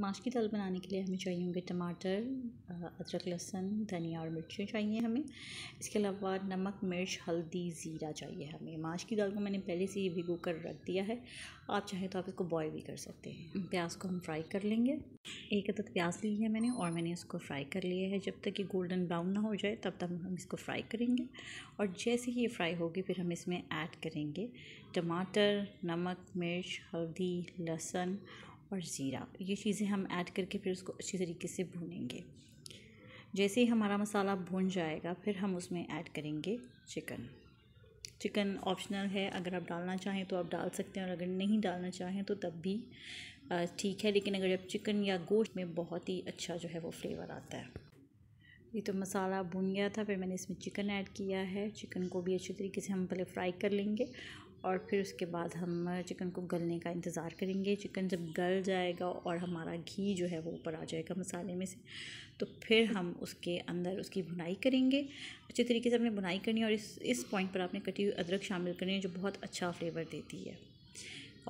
माश की दाल बनाने के लिए हमें चाहिए होंगे टमाटर अदरक लहसुन धनिया और मिर्चें चाहिए हमें इसके अलावा नमक मिर्च हल्दी ज़ीरा चाहिए हमें माश की दाल को मैंने पहले से ही भिगो कर रख दिया है आप चाहें तो आप इसको बॉयल भी कर सकते हैं प्याज को हम फ्राई कर लेंगे एक अदद प्याज ली है मैंने और मैंने इसको फ्राई कर लिया है जब तक ये गोल्डन ब्राउन ना हो जाए तब तक हम इसको फ्राई करेंगे और जैसे ही ये फ्राई होगी फिर हम इसमें ऐड करेंगे टमाटर नमक मिर्च हल्दी लहसुन और ज़ीरा ये चीज़ें हम ऐड करके फिर उसको अच्छी तरीके से भूनेंगे जैसे ही हमारा मसाला भून जाएगा फिर हम उसमें ऐड करेंगे चिकन चिकन ऑप्शनल है अगर आप डालना चाहें तो आप डाल सकते हैं और अगर नहीं डालना चाहें तो तब भी ठीक है लेकिन अगर आप चिकन या गोश्त में बहुत ही अच्छा जो है वो फ्लेवर आता है ये तो मसाला भुन गया था फिर मैंने इसमें चिकन ऐड किया है चिकन को भी अच्छी तरीके से हम पहले फ्राई कर लेंगे और फिर उसके बाद हम चिकन को गलने का इंतज़ार करेंगे चिकन जब गल जाएगा और हमारा घी जो है वो ऊपर आ जाएगा मसाले में से तो फिर हम उसके अंदर उसकी बुनाई करेंगे अच्छे तरीके से हमने बुनाई करनी है और इस इस पॉइंट पर आपने कटी हुई अदरक शामिल करनी है जो बहुत अच्छा फ्लेवर देती है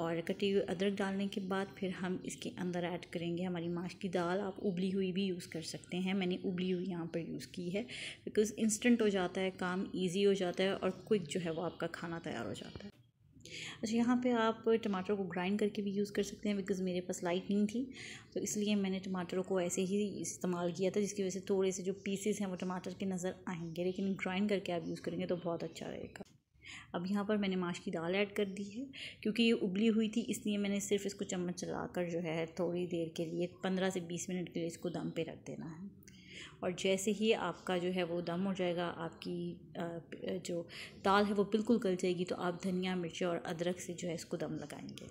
और कटी हुई अदरक डालने के बाद फिर हम इसके अंदर ऐड करेंगे हमारी माश की दाल आप उबली हुई भी यूज़ कर सकते हैं मैंने उबली हुई यहाँ पर यूज़ की है बिकॉज़ इंस्टेंट हो जाता है काम इजी हो जाता है और क्विक जो है वो आपका खाना तैयार हो जाता है अच्छा यहाँ पे आप टमाटर को ग्राइंड करके भी यूज़ कर सकते हैं बिकॉज़ मेरे पास लाइट नहीं थी तो इसलिए मैंने टमाटरों को ऐसे ही इस्तेमाल किया था जिसकी वजह से थोड़े से जो पीसेस हैं वो टमाटर के नज़र आएंगे लेकिन ग्राइंड करके आप यूज़ करेंगे तो बहुत अच्छा रहेगा अब यहाँ पर मैंने माश की दाल ऐड कर दी है क्योंकि ये उबली हुई थी इसलिए मैंने सिर्फ इसको चम्मच चला जो है थोड़ी देर के लिए पंद्रह से बीस मिनट के लिए इसको दम पर रख देना है और जैसे ही आपका जो है वो दम हो जाएगा आपकी जो दाल है वो बिल्कुल गल जाएगी तो आप धनिया मिर्ची और अदरक से जो है इसको दम लगाएंगे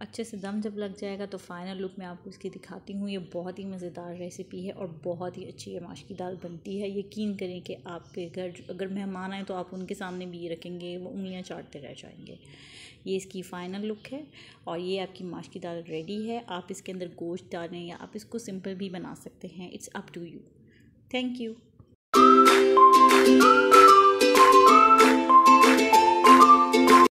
अच्छे से दम जब लग जाएगा तो फाइनल लुक मैं आपको इसकी दिखाती हूँ ये बहुत ही मज़ेदार रेसिपी है और बहुत ही अच्छी ये माश की दाल बनती है यकीन करें कि आपके घर अगर मेहमान आए तो आप उनके सामने भी ये रखेंगे वो उंगलियाँ चाटते रह जाएंगे ये इसकी फ़ाइनल लुक है और ये आपकी माश की दाल रेडी है आप इसके अंदर गोश्त डालें या आप इसको सिंपल भी बना सकते हैं it's up to you thank you